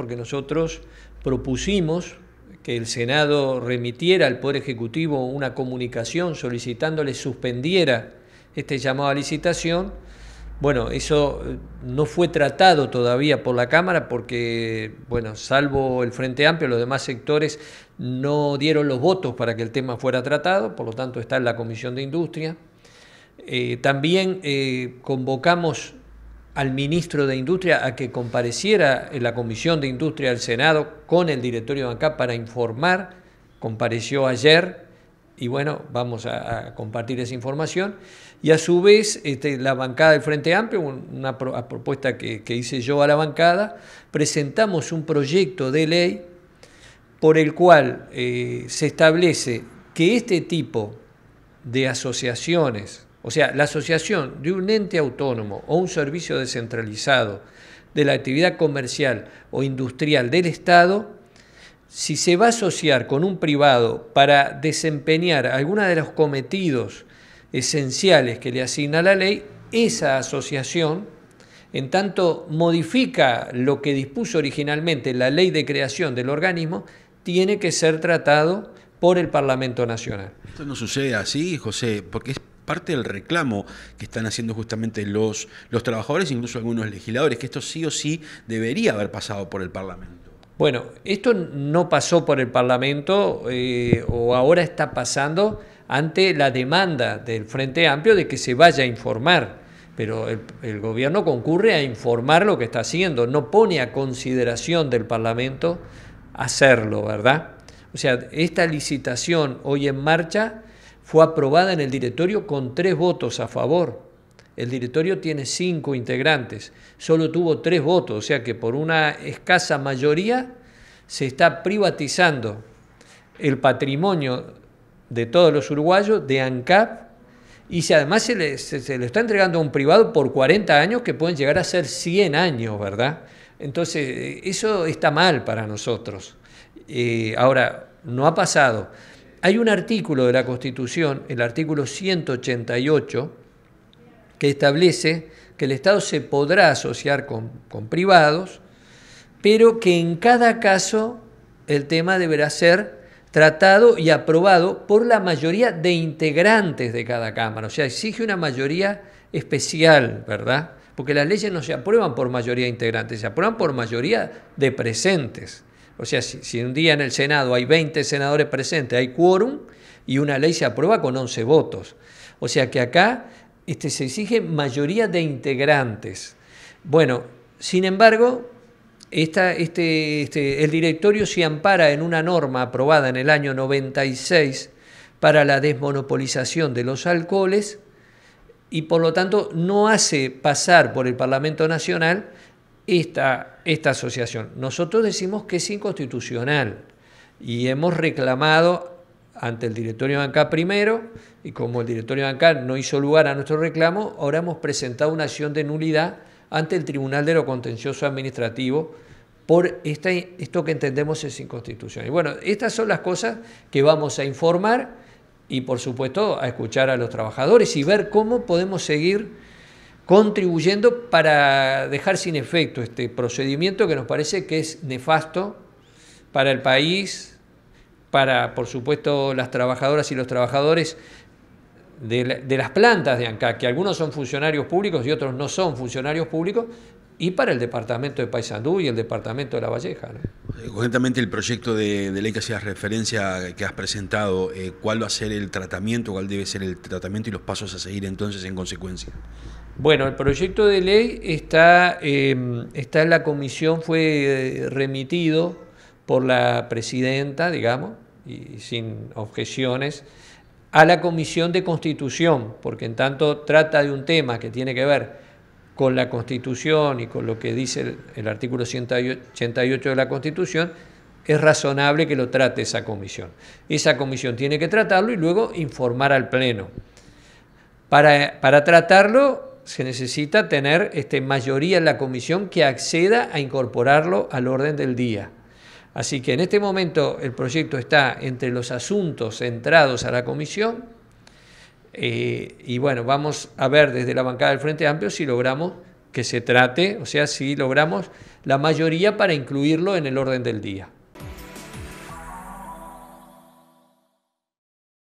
porque nosotros propusimos que el Senado remitiera al Poder Ejecutivo una comunicación solicitándole suspendiera este llamado a licitación. Bueno, eso eh, no fue tratado todavía por la Cámara porque, bueno, salvo el Frente Amplio, los demás sectores no dieron los votos para que el tema fuera tratado, por lo tanto está en la Comisión de Industria. Eh, también eh, convocamos al ministro de Industria a que compareciera en la Comisión de Industria del Senado con el directorio de para informar. Compareció ayer y bueno, vamos a, compartir esa información. Y a su vez, este, la bancada del Frente Amplio, una, propuesta que, hice yo a la bancada, presentamos un proyecto de ley por el cual eh, se establece que este tipo de asociaciones o sea, la asociación de un ente autónomo o un servicio descentralizado de la actividad comercial o industrial del Estado, si se va a asociar con un privado para desempeñar alguna de los cometidos esenciales que le asigna la ley, esa asociación, en tanto modifica lo que dispuso originalmente la ley de creación del organismo, tiene que ser tratado por el Parlamento Nacional. Esto no sucede así, José, porque es parte del reclamo que están haciendo justamente los, los trabajadores, incluso algunos legisladores, que esto sí o sí debería haber pasado por el Parlamento. Bueno, esto no pasó por el Parlamento eh, o ahora está pasando ante la demanda del Frente Amplio de que se vaya a informar pero el, el, gobierno concurre a informar lo que está haciendo, no pone a consideración del Parlamento hacerlo, ¿verdad? O sea, esta licitación hoy en marcha fue aprobada en el directorio con tres votos a favor. El directorio tiene cinco integrantes, solo tuvo tres votos, o sea que por una escasa mayoría se está privatizando el patrimonio de todos los uruguayos de ANCAP y si además se le, está entregando a un privado por 40 años que pueden llegar a ser 100 años, ¿verdad? Entonces, eh, eso está mal para nosotros. Eh, ahora, no ha pasado. Hay un artículo de la Constitución, el artículo 188, que establece que el Estado se podrá asociar con, privados, pero que en cada caso el tema deberá ser tratado y aprobado por la mayoría de integrantes de cada Cámara. O sea, exige una mayoría especial, ¿verdad? Porque las leyes no se aprueban por mayoría de integrantes, se aprueban por mayoría de presentes. O sea, si, un día en el Senado hay 20 senadores presentes, hay quórum y una ley se aprueba con 11 votos. O sea que acá este, se exige mayoría de integrantes. Bueno, sin embargo, este, este, el directorio se ampara en una norma aprobada en el año 96 para la desmonopolización de los alcoholes y por lo tanto no hace pasar por el Parlamento Nacional esta, esta asociación. Nosotros decimos que es inconstitucional y hemos reclamado ante el directorio bancario primero, y como el directorio bancario no hizo lugar a nuestro reclamo, ahora hemos presentado una acción de nulidad ante el Tribunal de lo Contencioso Administrativo por esta, esto que entendemos es inconstitucional. Y bueno, estas son las cosas que vamos a informar y por supuesto a escuchar a los trabajadores y ver cómo podemos seguir contribuyendo para dejar sin efecto este procedimiento que nos parece que es nefasto para el país, para, por supuesto, las trabajadoras y los trabajadores de, las plantas de ANCAC, que algunos son funcionarios públicos y otros no son funcionarios públicos, y para el departamento de Paysandú y el departamento de La Valleja. Eh, Conjuntamente el proyecto de, ley que hacías referencia, que has presentado, eh, ¿cuál va a ser el tratamiento, cuál debe ser el tratamiento y los pasos a seguir entonces en consecuencia? Bueno, el proyecto de ley está, em, está en la comisión, fue eh, remitido por la presidenta, digamos, y sin objeciones, a la Comisión de Constitución, porque en tanto trata de un tema que tiene que ver con la Constitución y con lo que dice el, artículo 188 de la Constitución, es razonable que lo trate esa comisión. Esa comisión tiene que tratarlo y luego informar al Pleno. Para, para tratarlo se necesita tener este, mayoría en la comisión que acceda a incorporarlo al orden del día. Así que en este momento el proyecto está entre los asuntos entrados a la comisión eh, y bueno, vamos a ver desde la bancada del Frente Amplio si logramos que se trate, o sea, si logramos la mayoría para incluirlo en el orden del día.